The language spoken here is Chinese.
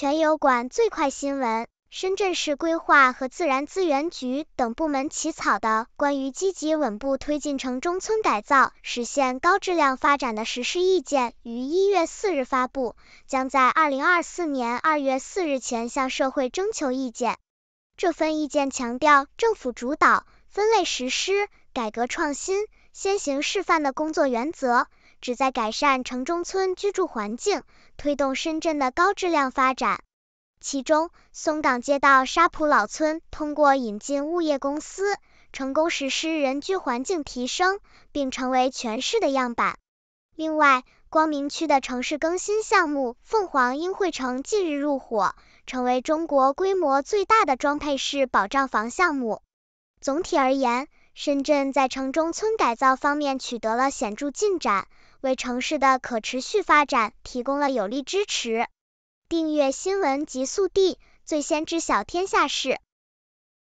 全油管最快新闻：深圳市规划和自然资源局等部门起草的关于积极稳步推进城中村改造，实现高质量发展的实施意见，于一月四日发布，将在二零二四年二月四日前向社会征求意见。这份意见强调政府主导、分类实施、改革创新、先行示范的工作原则。旨在改善城中村居住环境，推动深圳的高质量发展。其中，松岗街道沙埔老村通过引进物业公司，成功实施人居环境提升，并成为全市的样板。另外，光明区的城市更新项目凤凰英汇城近日入伙，成为中国规模最大的装配式保障房项目。总体而言，深圳在城中村改造方面取得了显著进展，为城市的可持续发展提供了有力支持。订阅新闻极速递，最先知晓天下事。